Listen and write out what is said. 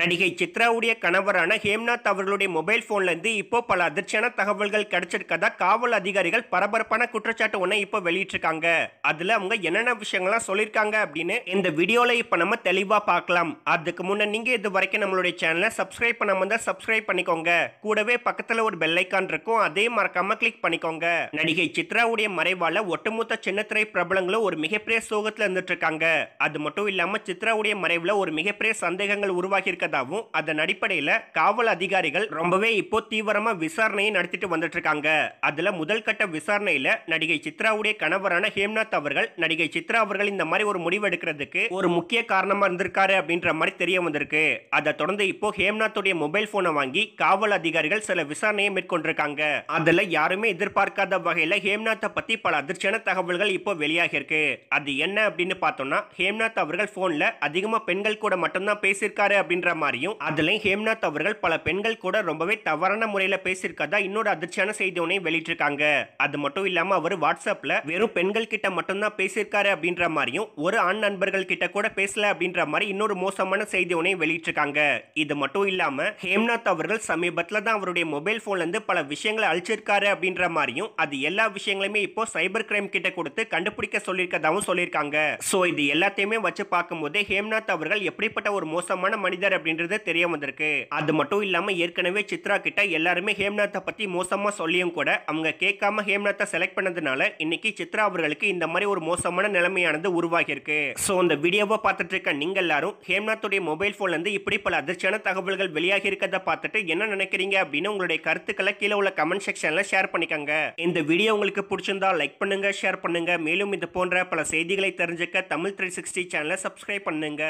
நடிகை சித்ராவுடைய கணவரான ஹேம்நாத் அவர்களுடைய மொபைல் இருந்து இப்போ பல அதிர்ச்சியான தகவல்கள் கிடைச்சிருக்கதா காவல் அதிகாரிகள் பரபரப்பான குற்றச்சாட்டு ஒன்றை இப்போ வெளியிட்டிருக்காங்க அதில் அவங்க என்னென்ன விஷயங்கள்லாம் சொல்லியிருக்காங்க அப்படின்னு இந்த வீடியோவில் இப்போ நம்ம தெளிவாக பார்க்கலாம் அதுக்கு முன்னே நீங்கள் இது வரைக்கும் நம்மளுடைய சேனலை சப்ஸ்கிரைப் பண்ணாம இருந்தால் சப்ஸ்கிரைப் பண்ணிக்கோங்க கூடவே பக்கத்தில் ஒரு பெல்லைக்கான் இருக்கும் அதே மறக்காம கிளிக் பண்ணிக்கோங்க நடிகை சித்ராவுடைய மறைவால் ஒட்டுமொத்த சின்னத்திரை பிரபலங்களும் ஒரு மிகப்பெரிய சோகத்தில் இருந்துட்டு இருக்காங்க அது மட்டும் இல்லாமல் சித்ராவுடைய மறைவில் ஒரு மிகப்பெரிய சந்தேகங்கள் உருவாகியிருக்க கதாவும் அதன் அடிப்படையில் காவல் அதிகாரிகள் ரொம்பவே இப்போ தீவிரமாக விசாரணையை நடத்திட்டு வந்துட்டு இருக்காங்க அதில் முதல் கட்ட விசாரணையில் நடிகை சித்ராவுடைய கணவரான ஹேம்நாத் அவர்கள் நடிகை சித்ரா அவர்கள் இந்த மாதிரி ஒரு முடிவு எடுக்கிறதுக்கு ஒரு முக்கிய காரணமாக இருந்திருக்காரு அப்படின்ற மாதிரி தெரிய வந்திருக்கு அதை தொடர்ந்து இப்போ ஹேம்நாத்துடைய மொபைல் போனை வாங்கி காவல் அதிகாரிகள் சில விசாரணையை மேற்கொண்டிருக்காங்க அதில் யாருமே எதிர்பார்க்காத வகையில் ஹேம்நாத்தை பற்றி பல அதிர்ச்சியான தகவல்கள் இப்போ வெளியாகி இருக்கு அது என்ன அப்படின்னு பார்த்தோம்னா ஹேம்நாத் அவர்கள் ஃபோனில் அதிகமாக பெண்கள் கூட மட்டும்தான் பேசியிருக்காரு அப்படின்ற மாதிரியும் அதுலேயும் ஹேம்நாத் அவர்கள் பல பெண்கள் கூட ரொம்பவே தவறான முறையில் பேசியிருக்கதா இன்னொரு அதிர்ச்சியான செய்தி ஒன்றை வெளியிட்டிருக்காங்க அது மட்டும் இல்லாமல் அவர் வாட்ஸ்அப்ல வெறும் பெண்கள் கிட்ட மட்டும்தான் பேசியிருக்காரு அப்படின்ற மாதிரியும் ஒரு ஆண் நண்பர்கள் கிட்ட கூட பேசல அப்படின்ற மாதிரி இன்னொரு மோசமான செய்தி ஒன்றை வெளியிட்டிருக்காங்க இது மட்டும் இல்லாமல் ஹேம்நாத் அவர்கள் சமீபத்தில் தான் அவருடைய மொபைல் ஃபோன்லேருந்து பல விஷயங்களை அழிச்சிருக்காரு அப்படின்ற மாதிரியும் அது எல்லா விஷயங்களையுமே இப்போ சைபர் கிரைம் கிட்ட கொடுத்து கண்டுபிடிக்க சொல்லியிருக்கதாகவும் சொல்லியிருக்காங்க ஸோ இது எல்லாத்தையுமே வச்சு பார்க்கும்போது ஹேம்நாத் அவர்கள் எப்படிப்பட்ட ஒரு மோசமான மனிதர் அப்படின்றது தெரிய வந்திருக்கு அது மட்டும் இல்லாமல் ஏற்கனவே சித்ரா கிட்ட எல்லாருமே ஹேம்நாத்தை பற்றி மோசமாக சொல்லியும் கூட அவங்க கேட்காம ஹேம்நாத்தை செலக்ட் பண்ணதுனால இன்னைக்கு சித்ரா அவர்களுக்கு இந்த மாதிரி ஒரு மோசமான நிலைமையானது உருவாகியிருக்கு ஸோ அந்த வீடியோவை பார்த்துட்டு இருக்க நீங்கள் எல்லாரும் ஹேம்நாத்துடைய மொபைல் ஃபோன்லேருந்து இப்படி பல அதிர்ச்சியான தகவல்கள் வெளியாகி இருக்கிறத பார்த்துட்டு என்ன நினைக்கிறீங்க அப்படின்னு உங்களுடைய கருத்துக்களை கீழே உள்ள கமெண்ட் செக்ஷனில் ஷேர் பண்ணிக்கோங்க இந்த வீடியோ உங்களுக்கு பிடிச்சிருந்தா லைக் பண்ணுங்க ஷேர் பண்ணுங்க மேலும் இது போன்ற பல செய்திகளை தெரிஞ்சுக்க தமிழ் த்ரீ சிக்ஸ்டி சேனலை சப்ஸ்கிரைப் பண்ணுங்க